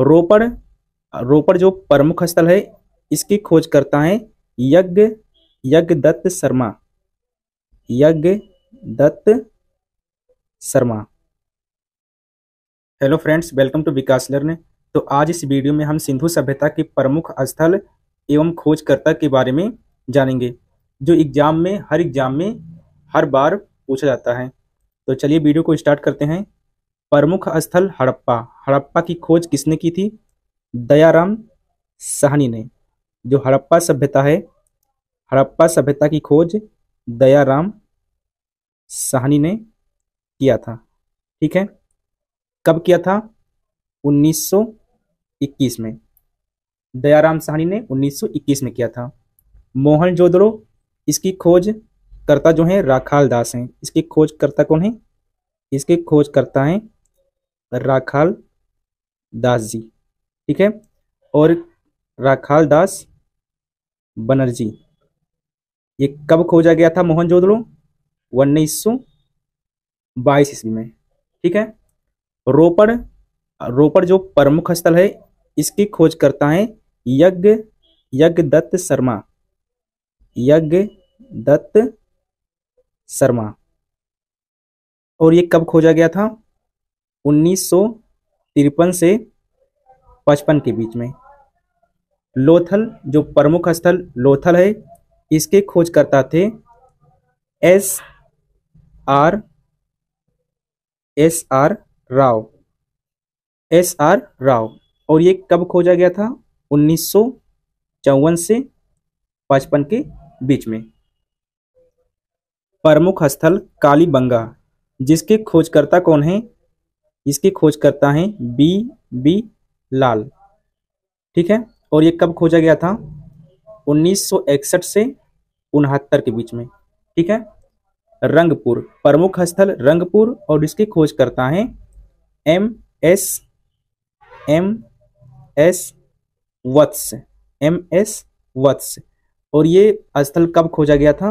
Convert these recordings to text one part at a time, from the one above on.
रोपड़ रोपड़ जो प्रमुख स्थल है इसकी खोज करता है यज्ञ यज्ञ Dutt Sharma Yagya Dutt Sharma hello friends welcome to Vikas learn तो आज इस वीडियो में हम सिंधु सभ्यता के प्रमुख स्थल एवं खोजकर्ता के बारे में जानेंगे जो एग्जाम में हर एग्जाम में हर बार पूछा जाता है तो चलिए वीडियो को स्टार्ट करते हैं प्रमुख स्थल हड़प्पा हड़प्पा की खोज किसने की थी दयाराम साहनी ने जो हड़प्पा सभ्यता है हड़प्पा सभ्यता की खोज दयाराम साहनी ने किया था ठीक है कब किया था 1921 में दयाराम साहनी ने 1921 में किया था मोहन जोदड़ो इसकी खोज करता जो है राखाल दास हैं इसकी खोजकर्ता कौन है इसके खोजकर्ता हैं राखाल दास जी ठीक है और राखाल दास बनर्जी ये कब खोजा गया था मोहनजोदड़ो उन्नीस सौ बाईस ईस्वी में ठीक है रोपड़ रोपड़ जो प्रमुख स्थल है इसकी खोज करता है यज्ञ यज्ञ दत्त शर्मा यज्ञ दत्त शर्मा और ये कब खोजा गया था उन्नीस से पचपन के बीच में लोथल जो प्रमुख स्थल लोथल है इसके खोजकर्ता थे S R S R Rao S R Rao और ये कब खोजा गया था उन्नीस से पचपन के बीच में प्रमुख स्थल कालीबंगा जिसके खोजकर्ता कौन है इसकी खोज करता है बी बी लाल ठीक है और ये कब खोजा गया था 1961 से उनहत्तर के बीच में ठीक है रंगपुर प्रमुख स्थल रंगपुर और इसकी खोज करता है M S M S Vats M S Vats और ये स्थल कब खोजा गया था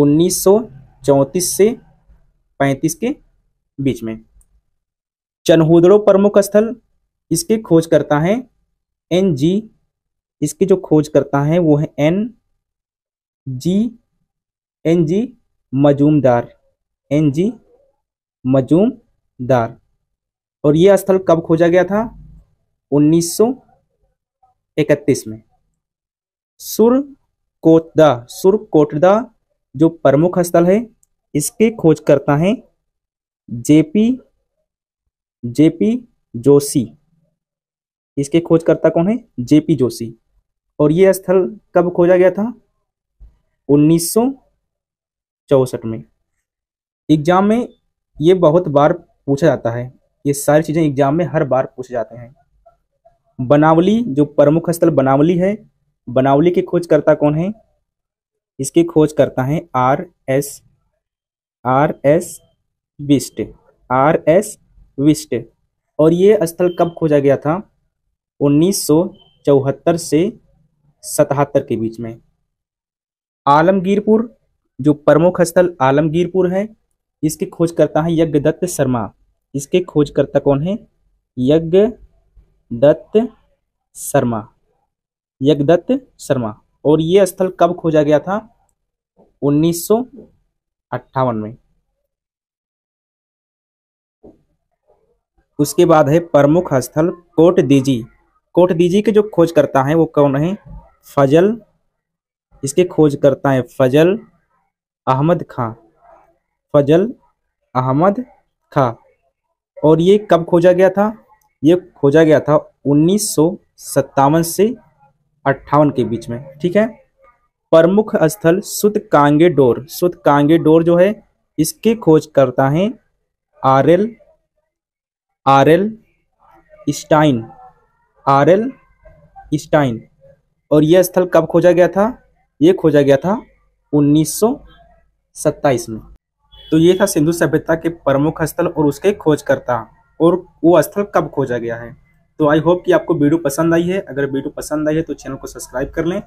1934 से 35 के बीच में चनहोदड़ो प्रमुख स्थल इसके खोज करता है एन जी इसकी जो खोज करता है वो है N G N G Majumdar N G Majumdar और यह स्थल कब खोजा गया था 1931 में सुर कोटदा सुर कोटदा जो प्रमुख स्थल है इसके खोज करता है जेपी जेपी जोशी इसके खोजकर्ता कौन है जेपी जोशी और ये स्थल कब खोजा गया था उन्नीस चौसठ में एग्जाम में ये बहुत बार पूछा जाता है ये सारी चीज़ें एग्जाम में हर बार पूछे जाते हैं बनावली जो प्रमुख स्थल बनावली है बनावली के खोजकर्ता कौन है इसके खोजकर्ता हैं R S R S Bisht R S Bisht और ये स्थल कब खोजा गया था 1974 से सतहत्तर के बीच में आलमगीरपुर जो प्रमुख स्थल आलमगीरपुर है इसके खोजकर्ता हैं दत्त शर्मा इसके खोजकर्ता कौन है यज्ञ दत्त शर्मा यज्ञ दत्त शर्मा और ये स्थल कब खोजा गया था उन्नीस में उसके बाद है प्रमुख स्थल कोट दीजी कोट दीजी के जो खोज करता है वो कौन है फजल इसके खोज करता है फजल अहमद खां फजल अहमद खां और ये कब खोजा गया था ये खोजा गया था उन्नीस से अट्ठावन के बीच में ठीक है प्रमुख स्थल सुत कांगे डोर सुत कांगे डोर जो है इसके खोज करता है R L R L Stein R L Stein और यह स्थल कब खोजा गया था ये खोजा गया था 1927 में तो ये था सिंधु सभ्यता के प्रमुख स्थल और उसके खोजकर्ता और वो स्थल कब खोजा गया है तो आई होप कि आपको वीडियो पसंद आई है अगर वीडियो पसंद आई है तो चैनल को सब्सक्राइब कर लें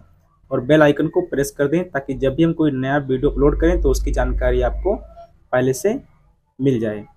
और बेल आइकन को प्रेस कर दें ताकि जब भी हम कोई नया वीडियो अपलोड करें तो उसकी जानकारी आपको पहले से मिल जाए